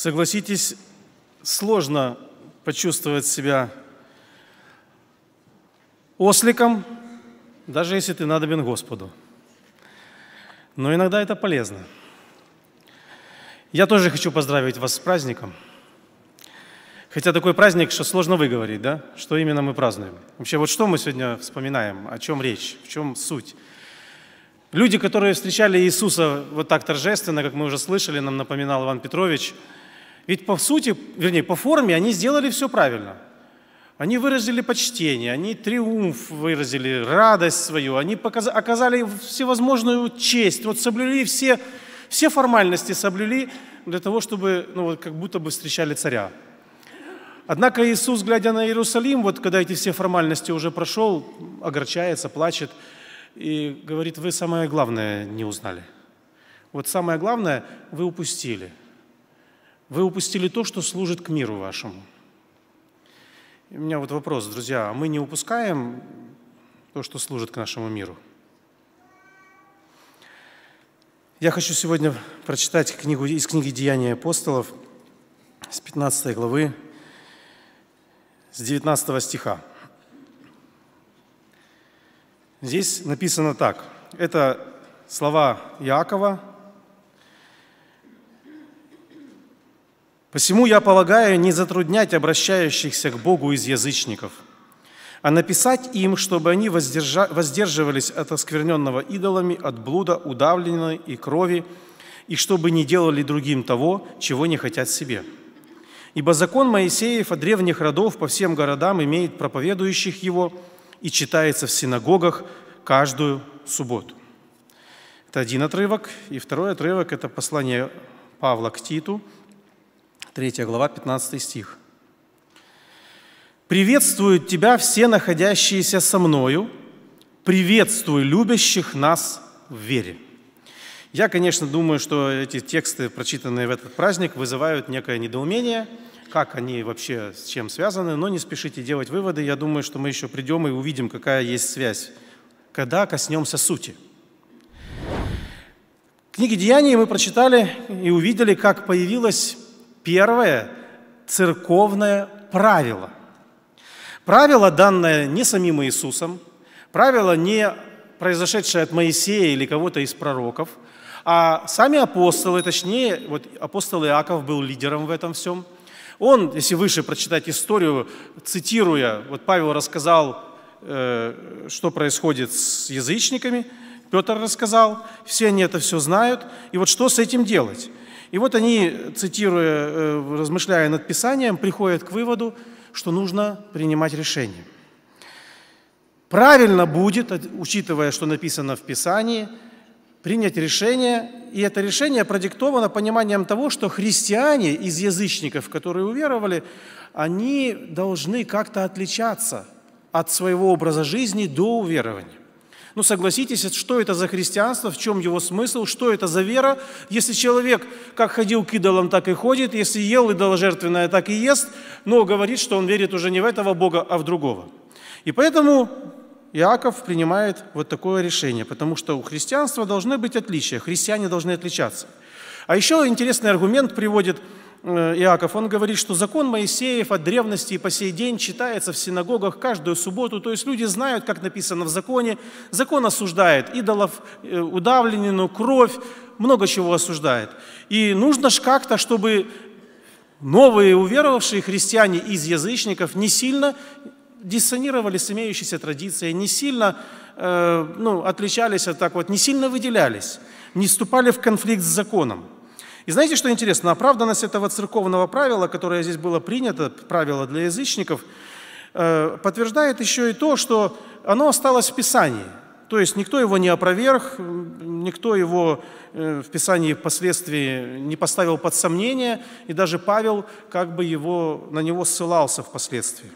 Согласитесь, сложно почувствовать себя осликом, даже если ты надобен Господу. Но иногда это полезно. Я тоже хочу поздравить вас с праздником. Хотя такой праздник, что сложно выговорить, да? Что именно мы празднуем? Вообще, вот что мы сегодня вспоминаем? О чем речь? В чем суть? Люди, которые встречали Иисуса вот так торжественно, как мы уже слышали, нам напоминал Иван Петрович – ведь по сути, вернее, по форме они сделали все правильно. Они выразили почтение, они триумф выразили, радость свою, они оказали всевозможную честь, вот соблюли все, все формальности, соблюли для того, чтобы ну, вот, как будто бы встречали царя. Однако Иисус, глядя на Иерусалим, вот когда эти все формальности уже прошел, огорчается, плачет и говорит, вы самое главное не узнали. Вот самое главное вы упустили – вы упустили то, что служит к миру вашему. И у меня вот вопрос, друзья, а мы не упускаем то, что служит к нашему миру? Я хочу сегодня прочитать книгу из книги «Деяния апостолов» с 15 главы, с 19 стиха. Здесь написано так. Это слова Иакова, Посему я полагаю не затруднять обращающихся к Богу из язычников, а написать им, чтобы они воздержа... воздерживались от оскверненного идолами, от блуда, удавленной и крови, и чтобы не делали другим того, чего не хотят себе. Ибо закон Моисеев от древних родов по всем городам имеет проповедующих его и читается в синагогах каждую субботу. Это один отрывок. И второй отрывок – это послание Павла к Титу – 3 глава, 15 стих. «Приветствуют тебя все находящиеся со мною, приветствуй любящих нас в вере». Я, конечно, думаю, что эти тексты, прочитанные в этот праздник, вызывают некое недоумение, как они вообще с чем связаны, но не спешите делать выводы. Я думаю, что мы еще придем и увидим, какая есть связь, когда коснемся сути. В книге «Деяний» мы прочитали и увидели, как появилась Первое – церковное правило. Правило, данное не самим Иисусом, правило, не произошедшее от Моисея или кого-то из пророков, а сами апостолы, точнее, вот апостол Иаков был лидером в этом всем. Он, если выше прочитать историю, цитируя, вот Павел рассказал, э, что происходит с язычниками, Петр рассказал, все они это все знают, и вот что с этим делать? И вот они, цитируя, э, размышляя над Писанием, приходят к выводу, что нужно принимать решение. Правильно будет, учитывая, что написано в Писании, принять решение, и это решение продиктовано пониманием того, что христиане из язычников, которые уверовали, они должны как-то отличаться от своего образа жизни до уверования. Ну согласитесь, что это за христианство, в чем его смысл, что это за вера, если человек как ходил к идолам, так и ходит, если ел идоложертвенное, так и ест, но говорит, что он верит уже не в этого Бога, а в другого. И поэтому Иаков принимает вот такое решение, потому что у христианства должны быть отличия, христиане должны отличаться. А еще интересный аргумент приводит Э, Иаков, он говорит, что закон Моисеев от древности и по сей день читается в синагогах каждую субботу, то есть люди знают, как написано в законе. Закон осуждает идолов, э, удавленину, кровь, много чего осуждает. И нужно же как-то, чтобы новые уверовавшие христиане из язычников не сильно диссонировали с имеющейся традицией, не сильно э, ну, отличались а так вот, не сильно выделялись, не вступали в конфликт с законом. И знаете, что интересно? Оправданность этого церковного правила, которое здесь было принято, правило для язычников, э, подтверждает еще и то, что оно осталось в Писании. То есть никто его не опроверг, никто его э, в Писании впоследствии не поставил под сомнение, и даже Павел как бы его, на него ссылался впоследствии.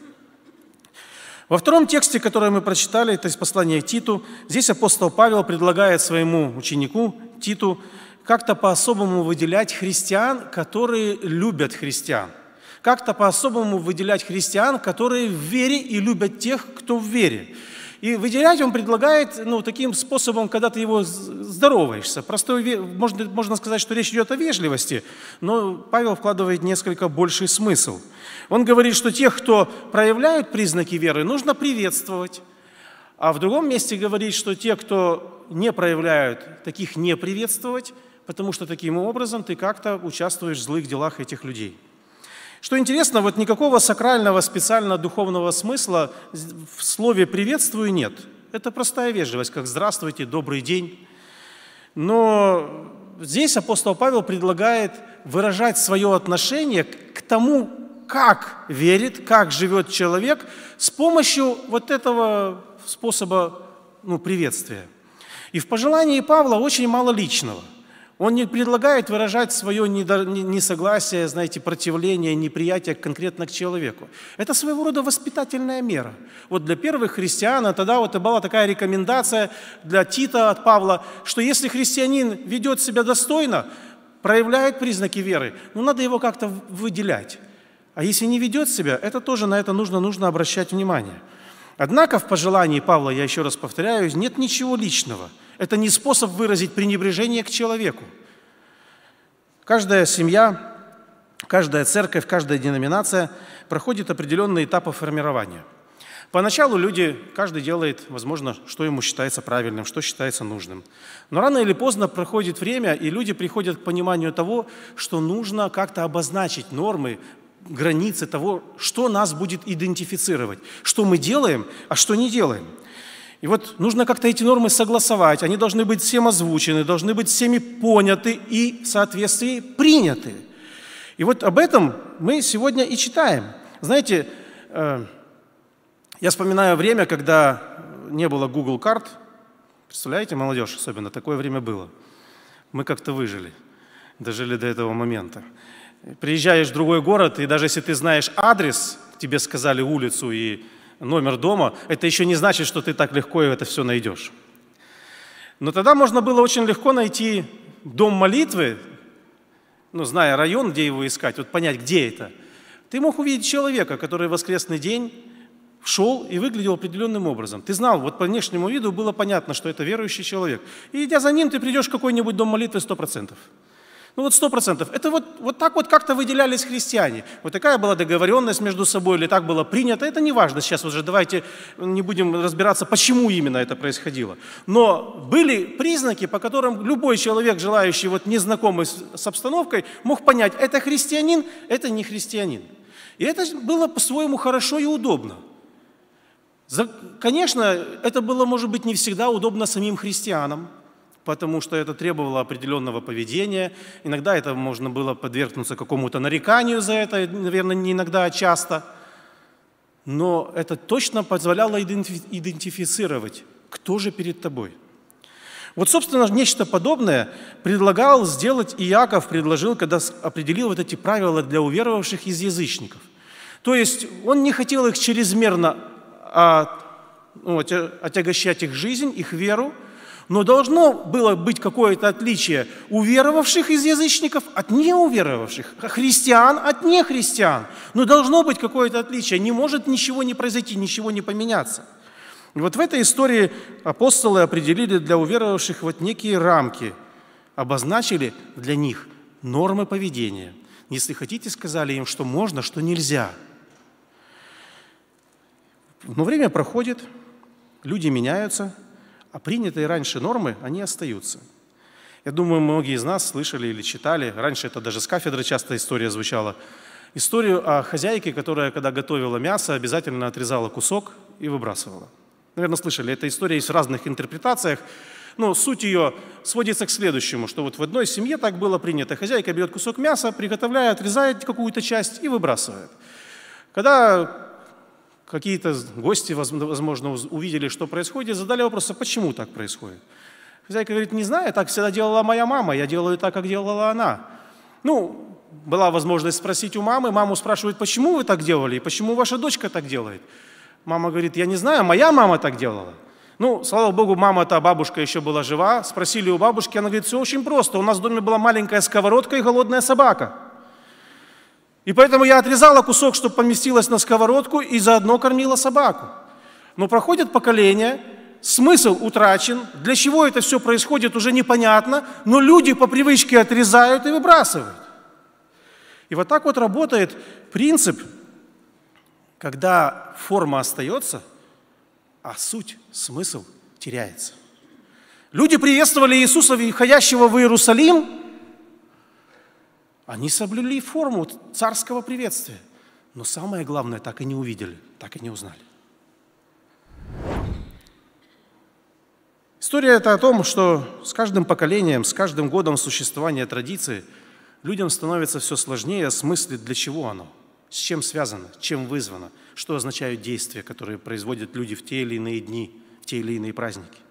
Во втором тексте, который мы прочитали, то есть послание Титу, здесь апостол Павел предлагает своему ученику Титу как-то по-особому выделять христиан, которые любят христиан. Как-то по-особому выделять христиан, которые в вере и любят тех, кто в вере. И выделять он предлагает ну, таким способом, когда ты его здороваешься. Простой, можно, можно сказать, что речь идет о вежливости, но Павел вкладывает несколько больший смысл. Он говорит, что тех, кто проявляют признаки веры, нужно приветствовать. А в другом месте говорит, что те, кто не проявляют, таких не приветствовать – потому что таким образом ты как-то участвуешь в злых делах этих людей. Что интересно, вот никакого сакрального специально духовного смысла в слове «приветствую» нет. Это простая вежливость, как «здравствуйте», «добрый день». Но здесь апостол Павел предлагает выражать свое отношение к тому, как верит, как живет человек с помощью вот этого способа ну, приветствия. И в пожелании Павла очень мало личного – он не предлагает выражать свое несогласие, знаете, противление, неприятие конкретно к человеку. Это своего рода воспитательная мера. Вот для первых христиан, а тогда вот и была такая рекомендация для Тита от Павла, что если христианин ведет себя достойно, проявляет признаки веры, ну надо его как-то выделять. А если не ведет себя, это тоже на это нужно, нужно обращать внимание. Однако в пожелании Павла, я еще раз повторяю, нет ничего личного – это не способ выразить пренебрежение к человеку. Каждая семья, каждая церковь, каждая деноминация проходит определенные этапы формирования. Поначалу люди, каждый делает, возможно, что ему считается правильным, что считается нужным. Но рано или поздно проходит время, и люди приходят к пониманию того, что нужно как-то обозначить нормы, границы того, что нас будет идентифицировать, что мы делаем, а что не делаем – и вот нужно как-то эти нормы согласовать, они должны быть всем озвучены, должны быть всеми поняты и в соответствии приняты. И вот об этом мы сегодня и читаем. Знаете, э, я вспоминаю время, когда не было Google карт. Представляете, молодежь особенно, такое время было. Мы как-то выжили, дожили до этого момента. Приезжаешь в другой город, и даже если ты знаешь адрес, тебе сказали улицу и номер дома, это еще не значит, что ты так легко это все найдешь. Но тогда можно было очень легко найти дом молитвы, ну, зная район, где его искать, вот понять, где это. Ты мог увидеть человека, который в воскресный день шел и выглядел определенным образом. Ты знал, вот по внешнему виду было понятно, что это верующий человек. И идя за ним, ты придешь в какой-нибудь дом молитвы 100%. Ну вот сто процентов. Это вот, вот так вот как-то выделялись христиане. Вот такая была договоренность между собой, или так было принято. Это не важно сейчас уже. Давайте не будем разбираться, почему именно это происходило. Но были признаки, по которым любой человек, желающий вот незнакомый с, с обстановкой, мог понять, это христианин, это не христианин. И это было по-своему хорошо и удобно. За, конечно, это было, может быть, не всегда удобно самим христианам, потому что это требовало определенного поведения. Иногда это можно было подвергнуться какому-то нареканию за это, наверное, не иногда, а часто. Но это точно позволяло идентифицировать, кто же перед тобой. Вот, собственно, нечто подобное предлагал сделать и Иаков, предложил, когда определил вот эти правила для уверовавших из язычников. То есть он не хотел их чрезмерно а, ну, отягощать их жизнь, их веру, но должно было быть какое-то отличие уверовавших из язычников от неуверовавших, а христиан от нехристиан. Но должно быть какое-то отличие. Не может ничего не произойти, ничего не поменяться. И вот в этой истории апостолы определили для уверовавших вот некие рамки, обозначили для них нормы поведения. Если хотите, сказали им, что можно, что нельзя. Но время проходит, люди меняются – а принятые раньше нормы, они остаются. Я думаю, многие из нас слышали или читали, раньше это даже с кафедры часто история звучала, историю о хозяйке, которая, когда готовила мясо, обязательно отрезала кусок и выбрасывала. Наверное, слышали, эта история есть в разных интерпретациях, но суть ее сводится к следующему, что вот в одной семье так было принято. Хозяйка берет кусок мяса, приготовляет, отрезает какую-то часть и выбрасывает. Когда какие-то гости, возможно, увидели, что происходит, задали вопрос, а почему так происходит? Хозяйка говорит, не знаю, так всегда делала моя мама, я делаю так, как делала она. Ну, была возможность спросить у мамы, маму спрашивают, почему вы так делали, и почему ваша дочка так делает? Мама говорит, я не знаю, моя мама так делала. Ну, слава богу, мама-то, бабушка еще была жива, спросили у бабушки, она говорит, все очень просто, у нас в доме была маленькая сковородка и голодная собака – и поэтому я отрезала кусок, чтобы поместилось на сковородку, и заодно кормила собаку. Но проходит поколение, смысл утрачен, для чего это все происходит, уже непонятно, но люди по привычке отрезают и выбрасывают. И вот так вот работает принцип, когда форма остается, а суть, смысл теряется. Люди приветствовали Иисуса, входящего в Иерусалим, они соблюли форму царского приветствия, но самое главное так и не увидели, так и не узнали. История это о том, что с каждым поколением, с каждым годом существования традиции людям становится все сложнее осмыслить, для чего оно, с чем связано, чем вызвано, что означают действия, которые производят люди в те или иные дни, в те или иные праздники.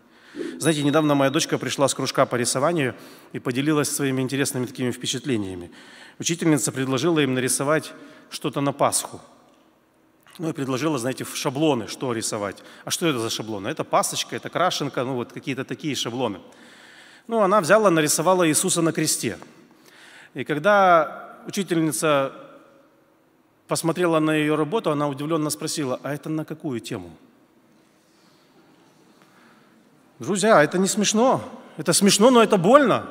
Знаете, недавно моя дочка пришла с кружка по рисованию и поделилась своими интересными такими впечатлениями. Учительница предложила им нарисовать что-то на Пасху. Ну и предложила, знаете, шаблоны, что рисовать. А что это за шаблоны? Это пасочка, это крашенка, ну вот какие-то такие шаблоны. Ну, она взяла, нарисовала Иисуса на кресте. И когда учительница посмотрела на ее работу, она удивленно спросила, а это на какую тему? Друзья, это не смешно. Это смешно, но это больно.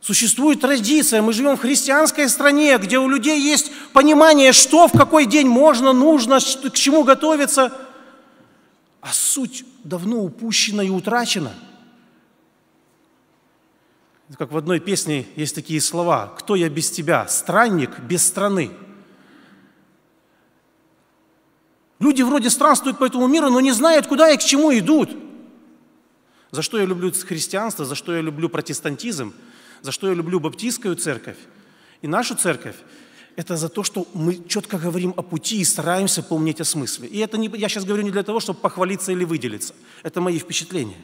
Существует традиция, мы живем в христианской стране, где у людей есть понимание, что в какой день можно, нужно, к чему готовиться. А суть давно упущена и утрачена. Как в одной песне есть такие слова «Кто я без тебя? Странник без страны». Люди вроде странствуют по этому миру, но не знают, куда и к чему идут – за что я люблю христианство, за что я люблю протестантизм, за что я люблю баптистскую церковь и нашу церковь, это за то, что мы четко говорим о пути и стараемся помнить о смысле. И это не, я сейчас говорю не для того, чтобы похвалиться или выделиться. Это мои впечатления.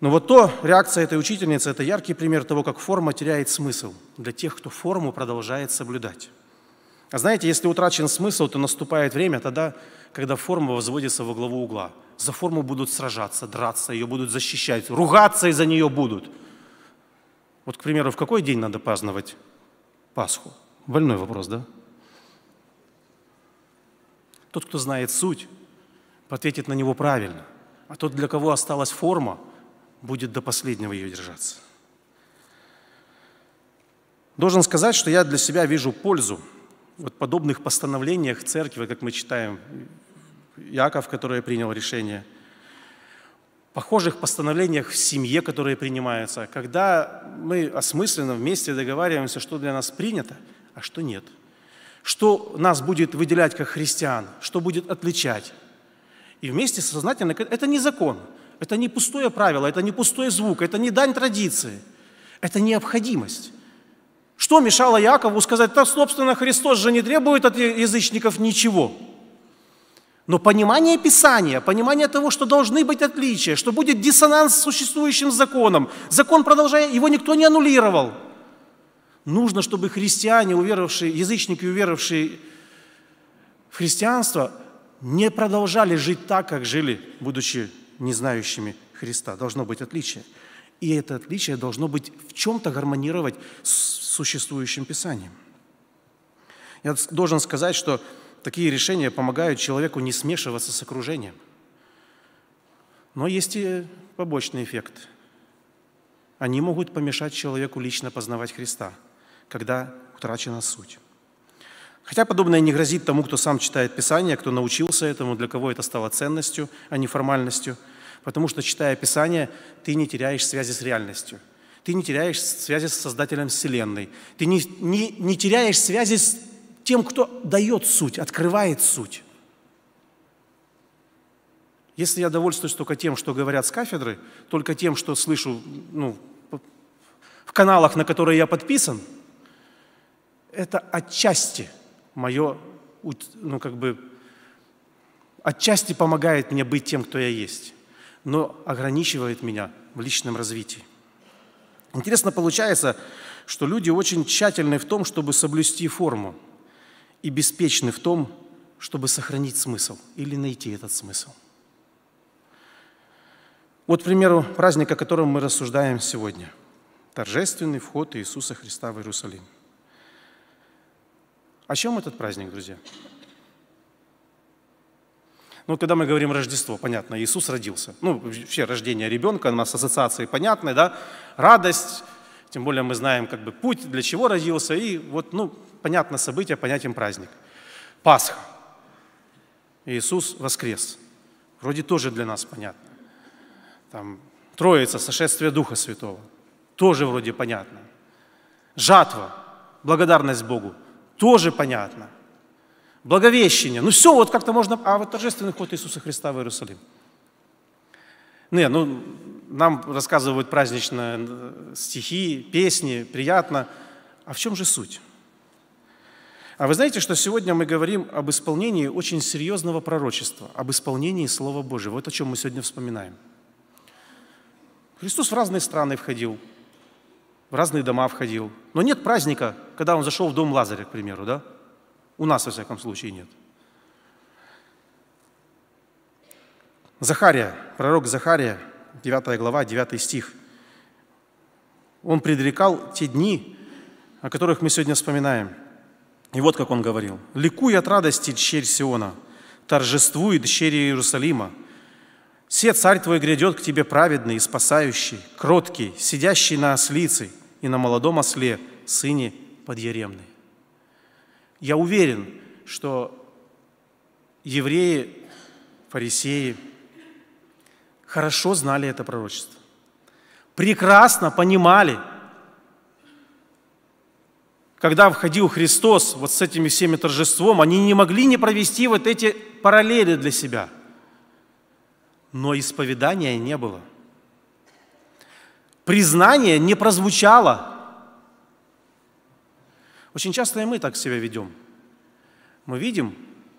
Но вот то, реакция этой учительницы, это яркий пример того, как форма теряет смысл для тех, кто форму продолжает соблюдать. А знаете, если утрачен смысл, то наступает время тогда, когда форма возводится во главу угла – за форму будут сражаться, драться, ее будут защищать, ругаться из-за нее будут. Вот, к примеру, в какой день надо праздновать Пасху? Больной вопрос, да? Тот, кто знает суть, ответит на него правильно. А тот, для кого осталась форма, будет до последнего ее держаться. Должен сказать, что я для себя вижу пользу вот подобных постановлениях церкви, как мы читаем Яков, который принял решение, похожих постановлениях в семье, которые принимаются, когда мы осмысленно вместе договариваемся, что для нас принято, а что нет, что нас будет выделять как христиан, что будет отличать. И вместе сознательно, это не закон, это не пустое правило, это не пустой звук, это не дань традиции, это необходимость. Что мешало Якову сказать, так собственно, Христос же не требует от язычников ничего – но понимание Писания, понимание того, что должны быть отличия, что будет диссонанс с существующим законом, закон продолжая его никто не аннулировал. Нужно, чтобы христиане, уверовавшие, язычники, уверовавшие в христианство, не продолжали жить так, как жили, будучи не знающими Христа. Должно быть отличие. И это отличие должно быть в чем-то гармонировать с существующим Писанием. Я должен сказать, что Такие решения помогают человеку не смешиваться с окружением. Но есть и побочный эффект. Они могут помешать человеку лично познавать Христа, когда утрачена суть. Хотя подобное не грозит тому, кто сам читает Писание, кто научился этому, для кого это стало ценностью, а не формальностью. Потому что, читая Писание, ты не теряешь связи с реальностью. Ты не теряешь связи с Создателем Вселенной. Ты не, не, не теряешь связи с тем, кто дает суть, открывает суть. Если я довольствуюсь только тем, что говорят с кафедры, только тем, что слышу ну, в каналах, на которые я подписан, это отчасти мое, ну как бы, отчасти помогает мне быть тем, кто я есть, но ограничивает меня в личном развитии. Интересно получается, что люди очень тщательны в том, чтобы соблюсти форму – и беспечны в том, чтобы сохранить смысл или найти этот смысл. Вот, к примеру, праздник, о котором мы рассуждаем сегодня. Торжественный вход Иисуса Христа в Иерусалим. О чем этот праздник, друзья? Ну, когда мы говорим Рождество, понятно, Иисус родился. Ну, вообще рождение ребенка, у нас ассоциации понятны, да? Радость, тем более мы знаем как бы путь, для чего родился, и вот, ну, понятно событие, понятен праздник. Пасха. Иисус воскрес. Вроде тоже для нас понятно. Там Троица, сошествие Духа Святого. Тоже вроде понятно. Жатва, благодарность Богу. Тоже понятно. Благовещение. Ну все, вот как-то можно... А вот торжественный ход Иисуса Христа в Иерусалим. Не, ну, нам рассказывают праздничные э, стихи, песни, приятно. А в чем же суть? А вы знаете, что сегодня мы говорим об исполнении очень серьезного пророчества, об исполнении Слова Божьего. Вот о чем мы сегодня вспоминаем. Христос в разные страны входил, в разные дома входил. Но нет праздника, когда он зашел в дом Лазаря, к примеру, да? У нас, во всяком случае, нет. Захария, пророк Захария, 9 глава, 9 стих. Он предрекал те дни, о которых мы сегодня вспоминаем – и вот как он говорил. «Ликуй от радости, дщерь Сиона, торжествуй, дщерь Иерусалима. Все царь твой грядет к тебе праведный и спасающий, кроткий, сидящий на ослице и на молодом осле, сыне подъеремный». Я уверен, что евреи, фарисеи хорошо знали это пророчество, прекрасно понимали – когда входил Христос вот с этими всеми торжеством, они не могли не провести вот эти параллели для себя. Но исповедания не было. Признание не прозвучало. Очень часто и мы так себя ведем. Мы видим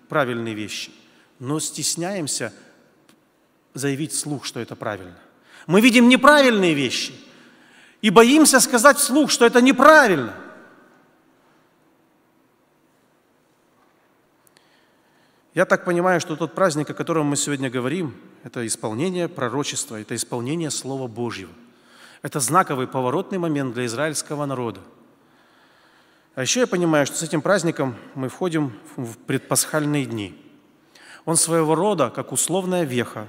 правильные вещи, но стесняемся заявить слух, что это правильно. Мы видим неправильные вещи и боимся сказать вслух, что это неправильно – Я так понимаю, что тот праздник, о котором мы сегодня говорим, это исполнение пророчества, это исполнение Слова Божьего. Это знаковый поворотный момент для израильского народа. А еще я понимаю, что с этим праздником мы входим в предпасхальные дни. Он своего рода как условная веха,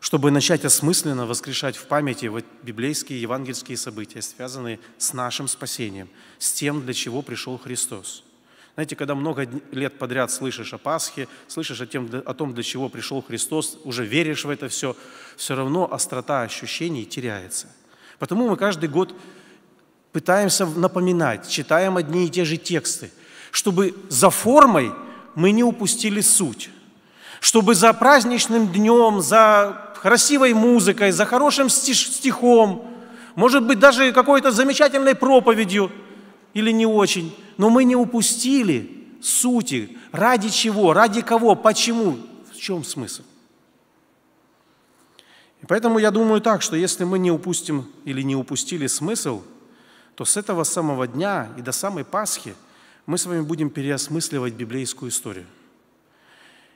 чтобы начать осмысленно воскрешать в памяти вот библейские евангельские события, связанные с нашим спасением, с тем, для чего пришел Христос – знаете, когда много лет подряд слышишь о Пасхе, слышишь о, тем, о том, для чего пришел Христос, уже веришь в это все, все равно острота ощущений теряется. Потому мы каждый год пытаемся напоминать, читаем одни и те же тексты, чтобы за формой мы не упустили суть, чтобы за праздничным днем, за красивой музыкой, за хорошим стихом, может быть, даже какой-то замечательной проповедью – или не очень, но мы не упустили сути, ради чего, ради кого, почему, в чем смысл. И поэтому я думаю так, что если мы не упустим или не упустили смысл, то с этого самого дня и до самой Пасхи мы с вами будем переосмысливать библейскую историю.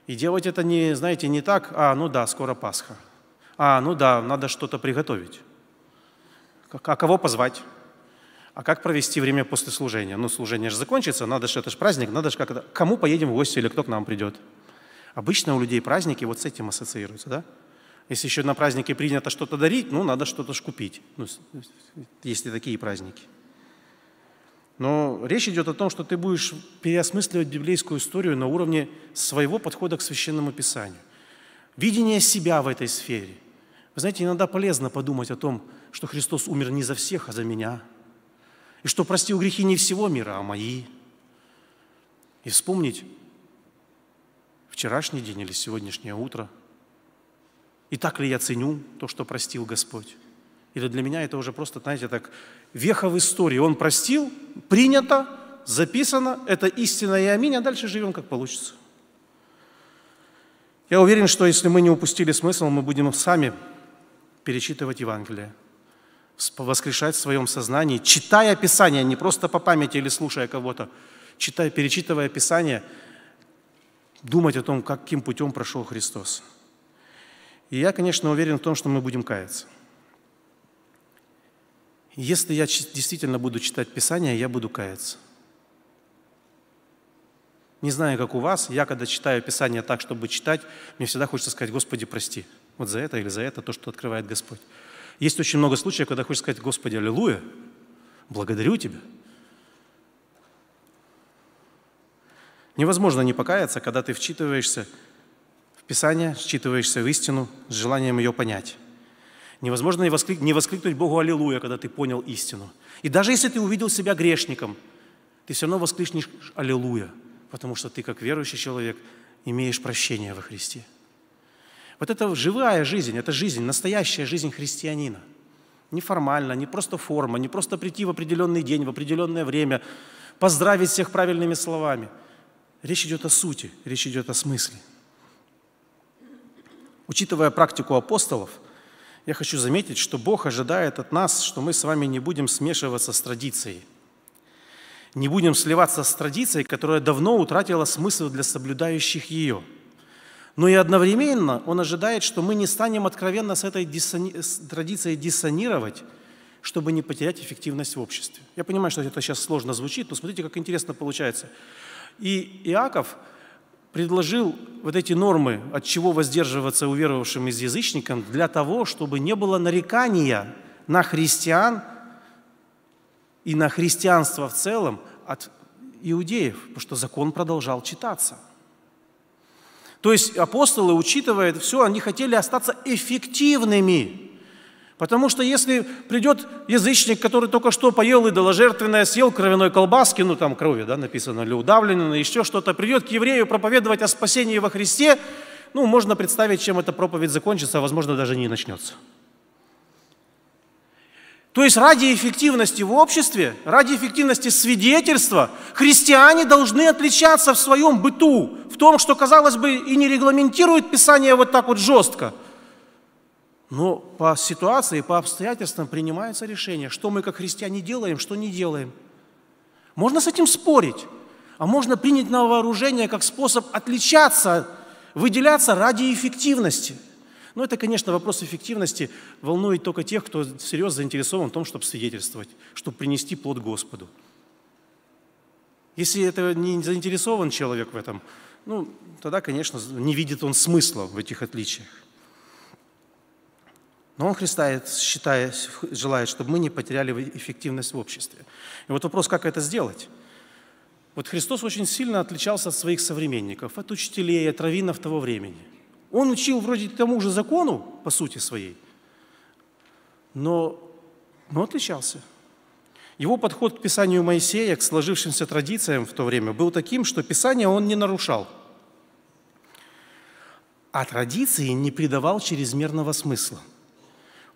И делать это не, знаете, не так, а, ну да, скоро Пасха. А, ну да, надо что-то приготовить. А кого позвать? а как провести время после служения? Ну, служение же закончится, надо же, это же праздник, надо же как-то... Кому поедем в гости или кто к нам придет? Обычно у людей праздники вот с этим ассоциируются, да? Если еще на празднике принято что-то дарить, ну, надо что-то ж купить. Ну, есть такие праздники. Но речь идет о том, что ты будешь переосмысливать библейскую историю на уровне своего подхода к священному писанию. Видение себя в этой сфере. Вы знаете, иногда полезно подумать о том, что Христос умер не за всех, а за меня – и что простил грехи не всего мира, а мои. И вспомнить вчерашний день или сегодняшнее утро. И так ли я ценю то, что простил Господь? Или для меня это уже просто, знаете, так веха в истории. Он простил, принято, записано, это истина и аминь, а дальше живем как получится. Я уверен, что если мы не упустили смысл, мы будем сами перечитывать Евангелие воскрешать в своем сознании, читая Писание, не просто по памяти или слушая кого-то, читая, перечитывая Писание, думать о том, каким путем прошел Христос. И я, конечно, уверен в том, что мы будем каяться. Если я действительно буду читать Писание, я буду каяться. Не знаю, как у вас, я когда читаю Писание так, чтобы читать, мне всегда хочется сказать, Господи, прости, вот за это или за это, то, что открывает Господь. Есть очень много случаев, когда хочешь сказать, Господи, аллилуйя, благодарю Тебя. Невозможно не покаяться, когда ты вчитываешься в Писание, считываешься в истину с желанием ее понять. Невозможно не, восклик, не воскликнуть Богу «Аллилуйя», когда ты понял истину. И даже если ты увидел себя грешником, ты все равно воскликнешь «Аллилуйя», потому что ты, как верующий человек, имеешь прощение во Христе. Вот это живая жизнь, это жизнь, настоящая жизнь христианина. Не формально, не просто форма, не просто прийти в определенный день, в определенное время, поздравить всех правильными словами. Речь идет о сути, речь идет о смысле. Учитывая практику апостолов, я хочу заметить, что Бог ожидает от нас, что мы с вами не будем смешиваться с традицией. Не будем сливаться с традицией, которая давно утратила смысл для соблюдающих ее – но и одновременно он ожидает, что мы не станем откровенно с этой диссони... с традицией диссонировать, чтобы не потерять эффективность в обществе. Я понимаю, что это сейчас сложно звучит, но смотрите, как интересно получается. И Иаков предложил вот эти нормы, от чего воздерживаться уверовавшим из язычникам, для того, чтобы не было нарекания на христиан и на христианство в целом от иудеев, потому что закон продолжал читаться – то есть апостолы, учитывая это все, они хотели остаться эффективными. Потому что если придет язычник, который только что поел и идоложертвенное, съел кровяной колбаски, ну там крови, да, написано, или удавленное, еще что-то, придет к еврею проповедовать о спасении во Христе, ну, можно представить, чем эта проповедь закончится, а возможно, даже не начнется. То есть ради эффективности в обществе, ради эффективности свидетельства христиане должны отличаться в своем быту, в том, что, казалось бы, и не регламентирует Писание вот так вот жестко. Но по ситуации, по обстоятельствам принимается решение, что мы как христиане делаем, что не делаем. Можно с этим спорить, а можно принять на вооружение как способ отличаться, выделяться ради эффективности – но это, конечно, вопрос эффективности волнует только тех, кто серьезно заинтересован в том, чтобы свидетельствовать, чтобы принести плод Господу. Если это не заинтересован человек в этом, ну, тогда, конечно, не видит он смысла в этих отличиях. Но он Христа считает, желает, чтобы мы не потеряли эффективность в обществе. И вот вопрос, как это сделать? Вот Христос очень сильно отличался от своих современников, от учителей, от раввинов того времени – он учил вроде тому же закону, по сути своей, но, но отличался. Его подход к Писанию Моисея, к сложившимся традициям в то время, был таким, что Писание он не нарушал, а традиции не придавал чрезмерного смысла.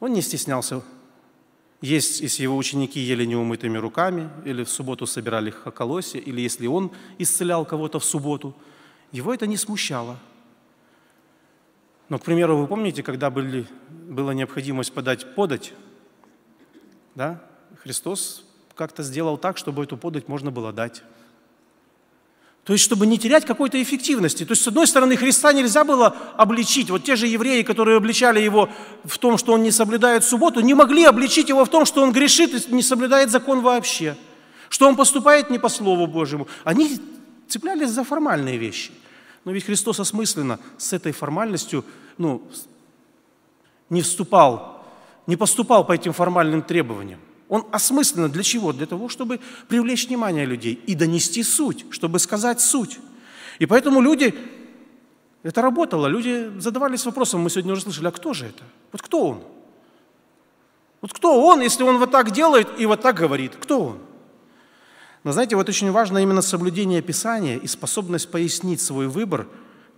Он не стеснялся есть, если его ученики ели неумытыми руками, или в субботу собирали хоколосе, или если он исцелял кого-то в субботу, его это не смущало – но, к примеру, вы помните, когда были, была необходимость подать подать, да? Христос как-то сделал так, чтобы эту подать можно было дать. То есть, чтобы не терять какой-то эффективности. То есть, с одной стороны, Христа нельзя было обличить. Вот те же евреи, которые обличали его в том, что он не соблюдает субботу, не могли обличить его в том, что он грешит и не соблюдает закон вообще. Что он поступает не по Слову Божьему. Они цеплялись за формальные вещи – но ведь Христос осмысленно с этой формальностью ну, не вступал, не поступал по этим формальным требованиям. Он осмысленно для чего? Для того, чтобы привлечь внимание людей и донести суть, чтобы сказать суть. И поэтому люди, это работало, люди задавались вопросом, мы сегодня уже слышали, а кто же это? Вот кто он? Вот кто он, если он вот так делает и вот так говорит? Кто он? Но знаете, вот очень важно именно соблюдение Писания и способность пояснить свой выбор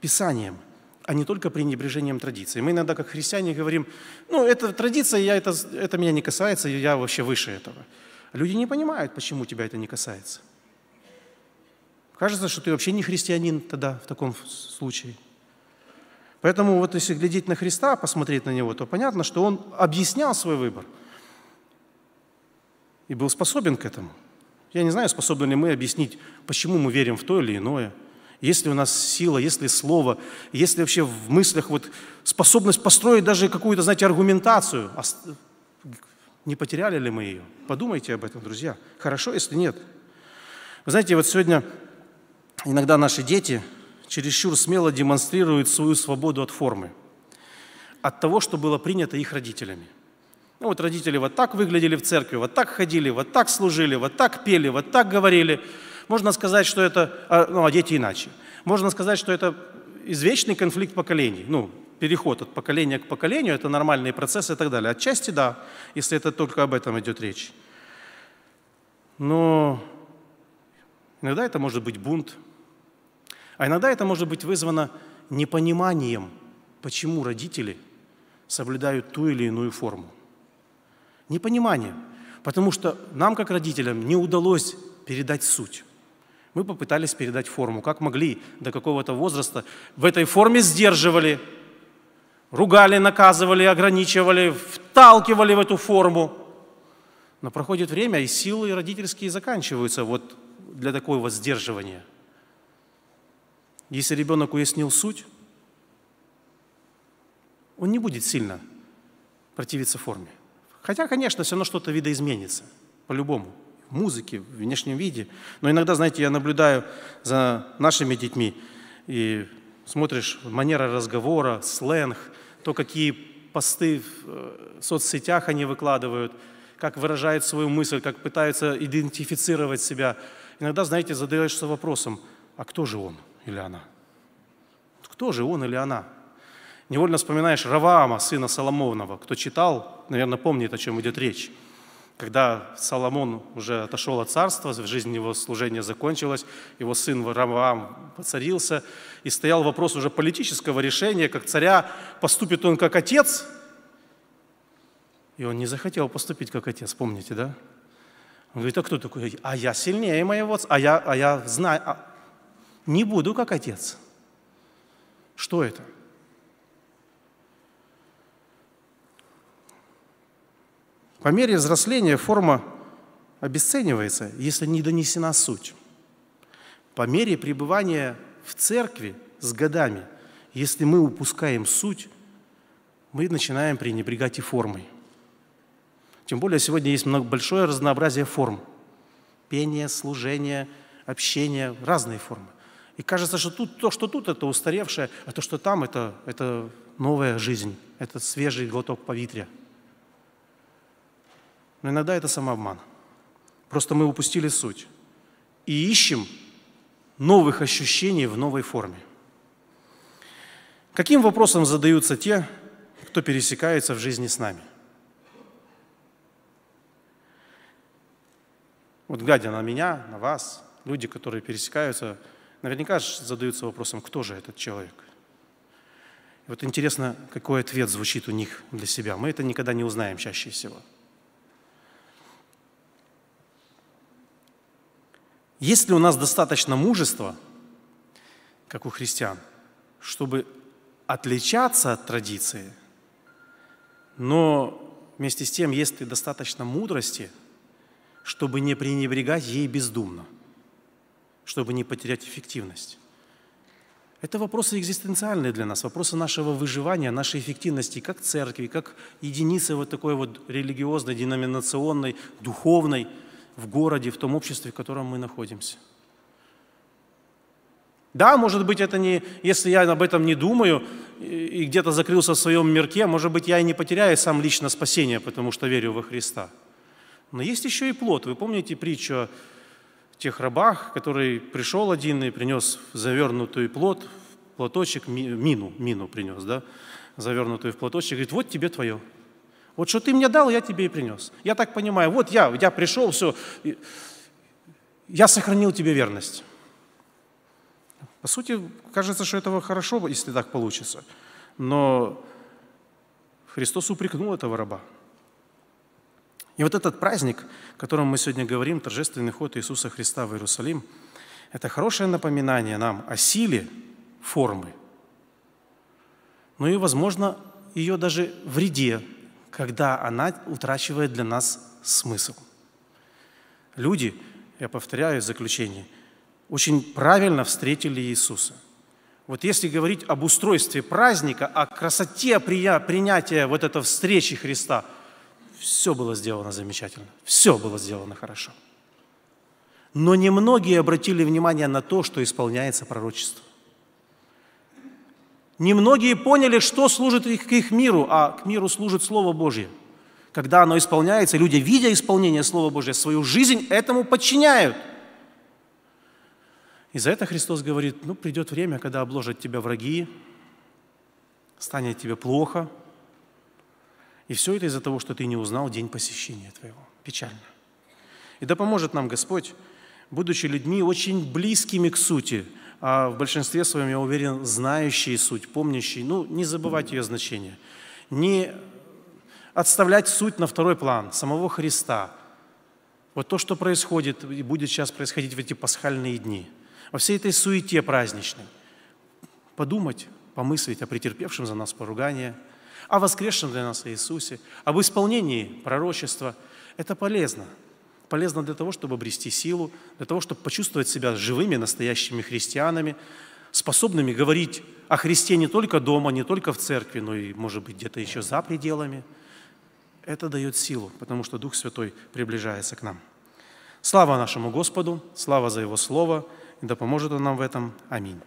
Писанием, а не только пренебрежением традиции. Мы иногда, как христиане, говорим, ну, это традиция, я, это, это меня не касается, я вообще выше этого. Люди не понимают, почему тебя это не касается. Кажется, что ты вообще не христианин тогда в таком случае. Поэтому вот если глядеть на Христа, посмотреть на Него, то понятно, что Он объяснял свой выбор и был способен к этому – я не знаю, способны ли мы объяснить, почему мы верим в то или иное. Если у нас сила, если слово, если вообще в мыслях вот способность построить даже какую-то, знаете, аргументацию. А не потеряли ли мы ее? Подумайте об этом, друзья. Хорошо, если нет. Вы знаете, вот сегодня иногда наши дети чересчур смело демонстрируют свою свободу от формы, от того, что было принято их родителями. Ну вот родители вот так выглядели в церкви, вот так ходили, вот так служили, вот так пели, вот так говорили. Можно сказать, что это, а, ну а дети иначе. Можно сказать, что это извечный конфликт поколений. Ну, переход от поколения к поколению, это нормальные процессы и так далее. Отчасти да, если это только об этом идет речь. Но иногда это может быть бунт, а иногда это может быть вызвано непониманием, почему родители соблюдают ту или иную форму. Непонимание. Потому что нам, как родителям, не удалось передать суть. Мы попытались передать форму, как могли до какого-то возраста. В этой форме сдерживали, ругали, наказывали, ограничивали, вталкивали в эту форму. Но проходит время, и силы родительские заканчиваются вот для такого сдерживания. Если ребенок уяснил суть, он не будет сильно противиться форме. Хотя, конечно, все равно что-то видоизменится, по-любому, в музыке, в внешнем виде. Но иногда, знаете, я наблюдаю за нашими детьми, и смотришь, манера разговора, сленг, то, какие посты в э, соцсетях они выкладывают, как выражают свою мысль, как пытаются идентифицировать себя. Иногда, знаете, задаешься вопросом, а кто же он или она? Кто же он или она? невольно вспоминаешь Раваама, сына Соломонова. Кто читал, наверное, помнит, о чем идет речь. Когда Соломон уже отошел от царства, в жизни его служение закончилось, его сын Раваам поцарился, и стоял вопрос уже политического решения, как царя, поступит он как отец, и он не захотел поступить как отец, помните, да? Он говорит, а кто такой? А я сильнее моего отца, а я, а я знаю, а... не буду как отец. Что это? По мере взросления форма обесценивается, если не донесена суть. По мере пребывания в церкви с годами, если мы упускаем суть, мы начинаем пренебрегать и формой. Тем более сегодня есть много, большое разнообразие форм. Пение, служение, общение, разные формы. И кажется, что тут, то, что тут, это устаревшее, а то, что там, это, это новая жизнь, это свежий глоток повитря – но иногда это самообман. Просто мы упустили суть. И ищем новых ощущений в новой форме. Каким вопросом задаются те, кто пересекается в жизни с нами? Вот глядя на меня, на вас, люди, которые пересекаются, наверняка задаются вопросом, кто же этот человек? И вот интересно, какой ответ звучит у них для себя. Мы это никогда не узнаем чаще всего – Есть ли у нас достаточно мужества, как у христиан, чтобы отличаться от традиции, но вместе с тем есть ли достаточно мудрости, чтобы не пренебрегать ей бездумно, чтобы не потерять эффективность? Это вопросы экзистенциальные для нас, вопросы нашего выживания, нашей эффективности как церкви, как единицы вот такой вот религиозной, деноминационной, духовной – в городе, в том обществе, в котором мы находимся. Да, может быть, это не, если я об этом не думаю и где-то закрылся в своем мирке, может быть, я и не потеряю сам лично спасение, потому что верю во Христа. Но есть еще и плод. Вы помните притчу о тех рабах, который пришел один и принес завернутый плод, в платочек, мину, мину принес, да, завернутую в платочек, говорит, вот тебе твое. Вот что ты мне дал, я тебе и принес. Я так понимаю, вот я, я пришел, все, я сохранил тебе верность. По сути, кажется, что этого хорошо, если так получится. Но Христос упрекнул этого раба. И вот этот праздник, о котором мы сегодня говорим, торжественный ход Иисуса Христа в Иерусалим, это хорошее напоминание нам о силе формы, но ну и, возможно, ее даже вреде, когда она утрачивает для нас смысл. Люди, я повторяю заключение, очень правильно встретили Иисуса. Вот если говорить об устройстве праздника, о красоте принятия вот этой встречи Христа, все было сделано замечательно, все было сделано хорошо. Но немногие обратили внимание на то, что исполняется пророчество. Немногие поняли, что служит их, к их миру, а к миру служит Слово Божье. Когда оно исполняется, люди, видя исполнение Слова Божьего, свою жизнь этому подчиняют. И за это Христос говорит, ну, придет время, когда обложат тебя враги, станет тебе плохо. И все это из-за того, что ты не узнал день посещения твоего. Печально. И да поможет нам Господь будучи людьми очень близкими к сути, а в большинстве своем, я уверен, знающие суть, помнящие, ну, не забывать ее значение, не отставлять суть на второй план, самого Христа. Вот то, что происходит и будет сейчас происходить в эти пасхальные дни, во всей этой суете праздничной, подумать, помыслить о претерпевшем за нас поругание, о воскресшем для нас Иисусе, об исполнении пророчества. Это полезно – Полезно для того, чтобы обрести силу, для того, чтобы почувствовать себя живыми, настоящими христианами, способными говорить о Христе не только дома, не только в церкви, но и, может быть, где-то еще за пределами. Это дает силу, потому что Дух Святой приближается к нам. Слава нашему Господу, слава за Его Слово, и да поможет Он нам в этом. Аминь.